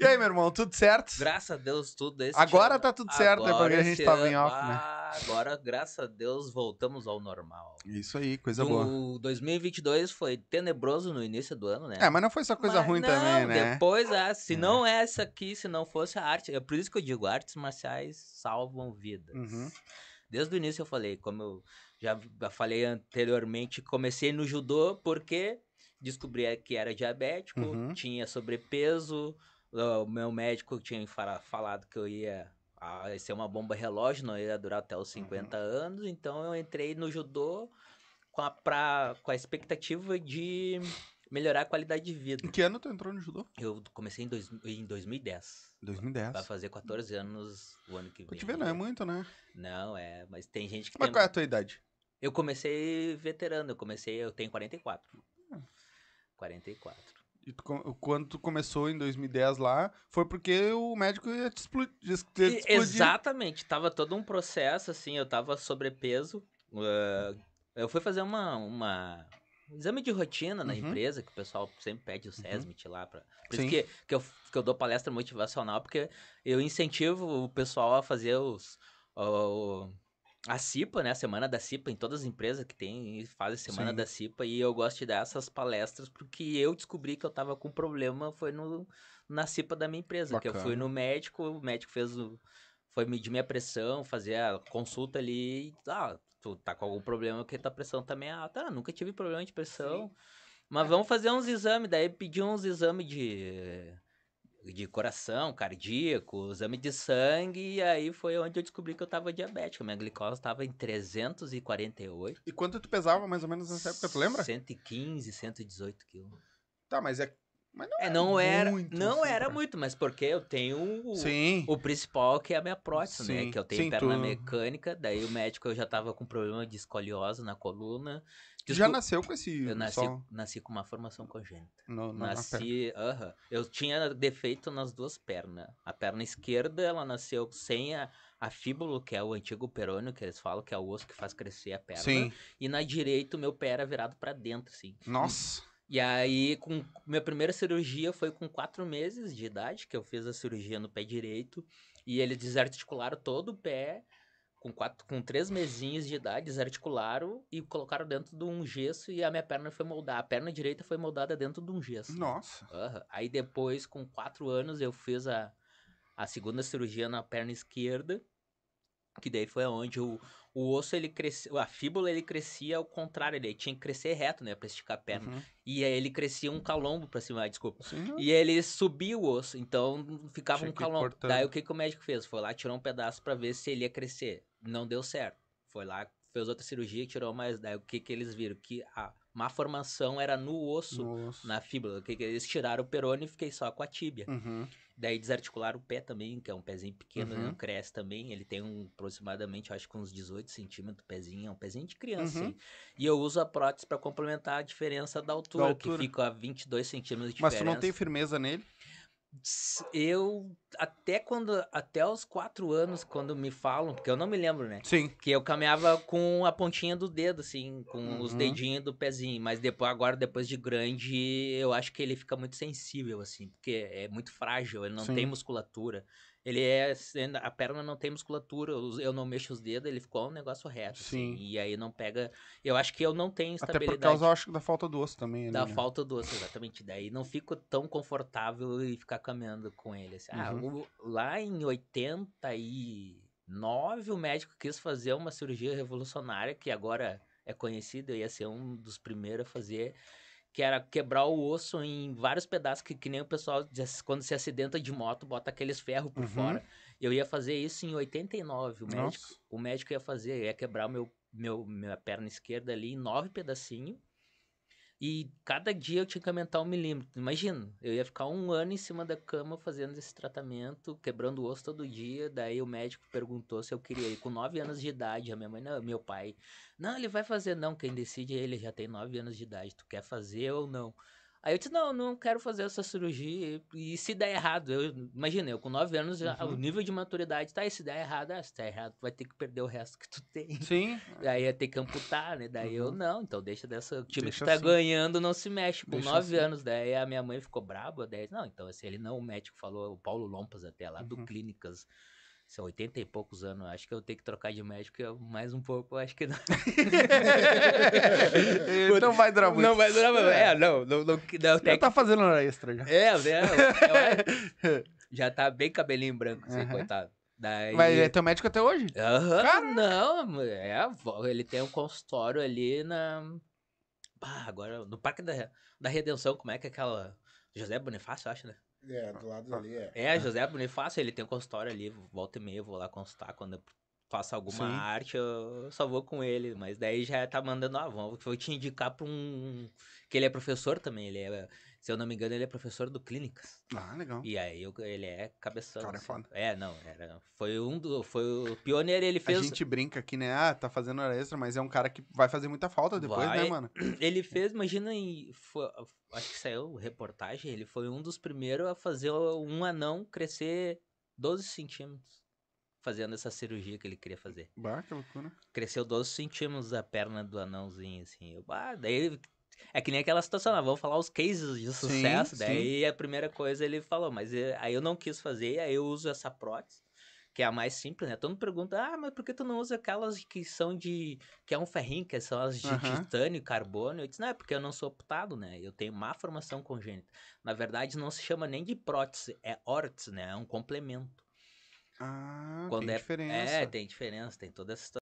E aí, meu irmão, tudo certo? Graças a Deus, tudo. Esse agora ano. tá tudo certo, né, agora, porque a gente ano, tava em off, né? Ah, agora, graças a Deus, voltamos ao normal. Isso aí, coisa o boa. O 2022 foi tenebroso no início do ano, né? É, mas não foi só coisa mas ruim não, também, né? depois, ah, se é. não essa aqui, se não fosse a arte... É por isso que eu digo, artes marciais salvam vidas. Uhum. Desde o início eu falei, como eu já falei anteriormente, comecei no judô porque descobri que era diabético, uhum. tinha sobrepeso, ah, o meu médico tinha falado que eu ah, ia ser uma bomba relógio, não ia durar até os 50 uhum. anos, então eu entrei no judô com a, pra, com a expectativa de melhorar a qualidade de vida. Em que ano tu entrou no judô? Eu comecei em, dois, em 2010. 2010. Vai fazer 14 anos o ano que vem. Eu te ver, não é muito, né? Não, é, mas tem gente que. Mas tem... qual é a tua idade? Eu comecei veterano, eu comecei, eu tenho 44. 44. E tu, quando tu começou em 2010 lá, foi porque o médico ia te, te explodir. Exatamente, tava todo um processo, assim, eu tava sobrepeso. Uh, eu fui fazer uma, uma, um exame de rotina na uhum. empresa, que o pessoal sempre pede o SESMIT uhum. lá. Pra... Por Sim. isso que, que, eu, que eu dou palestra motivacional, porque eu incentivo o pessoal a fazer os a CIPA, né? A semana da CIPA, em todas as empresas que tem, fazem semana Sim. da CIPA, e eu gosto de dar essas palestras, porque eu descobri que eu tava com problema, foi no, na CIPA da minha empresa, Bacana. que eu fui no médico, o médico fez o, foi medir minha pressão, fazer a consulta ali, e, ah, tu tá com algum problema, porque tua pressão também tá é alta. Ah, nunca tive problema de pressão, Sim. mas vamos fazer uns exames, daí pedi uns exames de de coração, cardíaco, exame de sangue, e aí foi onde eu descobri que eu tava diabético. Minha glicose tava em 348. E quanto tu pesava mais ou menos nessa época, tu lembra? 115, 118 quilos. Tá, mas é mas não, é, não era, muito, não assim, era muito, mas porque eu tenho o, sim. o principal que é a minha prótese, né? sim. né? Que eu tenho sim, perna tu... mecânica, daí o médico eu já tava com problema de escoliose na coluna. Descul... Já nasceu com esse. Eu nasci, só... nasci com uma formação congênita. No, no, nasci. Na uh -huh. Eu tinha defeito nas duas pernas. A perna esquerda, ela nasceu sem a, a fíbula, que é o antigo perônio, que eles falam, que é o osso que faz crescer a perna. Sim. E na direita, o meu pé era virado para dentro, assim. Nossa! E aí, com minha primeira cirurgia foi com quatro meses de idade, que eu fiz a cirurgia no pé direito. E eles desarticularam todo o pé, com, quatro, com três mesinhos de idade, desarticularam e colocaram dentro de um gesso. E a minha perna foi moldada. A perna direita foi moldada dentro de um gesso. Nossa! Uhum. Aí depois, com quatro anos, eu fiz a, a segunda cirurgia na perna esquerda. Que daí foi onde o, o osso, ele cresceu a fíbula, ele crescia ao contrário, ele tinha que crescer reto, né, pra esticar a perna. Uhum. E aí ele crescia um calombo pra cima, desculpa. Sim. E ele subia o osso, então ficava um calombo. Cortando. Daí o que, que o médico fez? Foi lá, tirou um pedaço pra ver se ele ia crescer. Não deu certo. Foi lá, fez outra cirurgia, tirou mais. Daí o que, que eles viram? Que a má formação era no osso, no osso. na fíbula. Que eles tiraram o perone, e fiquei só com a tíbia. Uhum. Daí desarticularam o pé também, que é um pezinho pequeno, né? uhum. não cresce também. Ele tem um, aproximadamente, acho que uns 18 centímetros, pezinho, é um pezinho de criança. Uhum. Assim. E eu uso a prótese para complementar a diferença da altura, da altura, que fica a 22 centímetros de Mas diferença. Mas tu não tem firmeza nele? eu até quando até os quatro anos quando me falam porque eu não me lembro né sim que eu caminhava com a pontinha do dedo assim com uhum. os dedinhos do pezinho mas depois agora depois de grande eu acho que ele fica muito sensível assim porque é muito frágil ele não sim. tem musculatura ele é. Assim, a perna não tem musculatura, eu não mexo os dedos, ele ficou um negócio reto. Assim, Sim. Assim, e aí não pega. Eu acho que eu não tenho estabilidade. Até por causa, eu acho, da falta do osso também. Da né? falta do osso, exatamente. Daí não fico tão confortável e ficar caminhando com ele. Assim. Ah, uhum. o, lá em 89, o médico quis fazer uma cirurgia revolucionária que agora é conhecida eu ia ser um dos primeiros a fazer que era quebrar o osso em vários pedaços, que, que nem o pessoal quando se acidenta de moto, bota aqueles ferros por uhum. fora. Eu ia fazer isso em 89, o médico, o médico ia fazer, ia quebrar meu, meu, minha perna esquerda ali em nove pedacinhos e cada dia eu tinha que aumentar um milímetro. Imagina, eu ia ficar um ano em cima da cama fazendo esse tratamento, quebrando o osso todo dia. Daí o médico perguntou se eu queria ir com 9 anos de idade. A minha mãe, não, meu pai, não, ele vai fazer. Não, quem decide é ele, já tem 9 anos de idade. Tu quer fazer ou não? Aí eu disse, não, não quero fazer essa cirurgia. E se der errado, eu imaginei, eu com 9 anos, uhum. o nível de maturidade tá aí. Se der errado, ah, se der errado, tu vai ter que perder o resto que tu tem. Sim. Aí ia ter que amputar, né? Daí uhum. eu, não, então deixa dessa. O time deixa que tá assim. ganhando não se mexe. Com 9 assim. anos, daí a minha mãe ficou braba. 10. não, então se assim, ele não, o médico falou, o Paulo Lompas até lá, uhum. do Clínicas são 80 e poucos anos. Acho que eu tenho que trocar de médico mais um pouco. Acho que não. não vai durar muito. Não vai durar muito. É, não. não, não, não já tá fazendo hora extra já. É, é, é, já tá bem cabelinho branco, assim, uhum. coitado. Daí... Mas ele é teu médico até hoje? Aham. Uhum, Não, é, ele tem um consultório ali na. Ah, agora, no Parque da, da Redenção, como é que é aquela. José Bonifácio, acho, né? É, do lado ali, é. É, é. José Bonifácio, ele tem um consultório ali, volta e meia, eu vou lá consultar quando eu faço alguma Sim. arte, eu só vou com ele. Mas daí já tá mandando, ah, vou te indicar pra um... Que ele é professor também, ele é se eu não me engano, ele é professor do Clínicas. Ah, legal. E aí eu, ele é cabeção. O cara é assim. foda. É, não, era, foi um do, foi o pioneiro, ele fez... A gente brinca aqui, né? Ah, tá fazendo hora extra, mas é um cara que vai fazer muita falta depois, né, vai, né, mano? Ele fez, imagina, em, foi, acho que saiu reportagem, ele foi um dos primeiros a fazer um anão crescer 12 centímetros fazendo essa cirurgia que ele queria fazer. Bah, que loucura. Cresceu 12 centímetros a perna do anãozinho, assim. Eu, bah, daí é que nem aquela situação, né? vamos falar os cases de sucesso. Sim, daí sim. a primeira coisa ele falou, mas eu, eh, aí eu não quis fazer, aí eu uso essa prótese, que é a mais simples, né? Todo mundo pergunta, ah, mas por que tu não usa aquelas que são de. que é um ferrinho, que são as de uhum. titânio, carbono? Eu disse, não, é porque eu não sou optado, né? Eu tenho má formação congênita. Na verdade, não se chama nem de prótese, é órtese, né? É um complemento. Ah, Quando tem é, é diferença. É, tem diferença, tem toda essa história.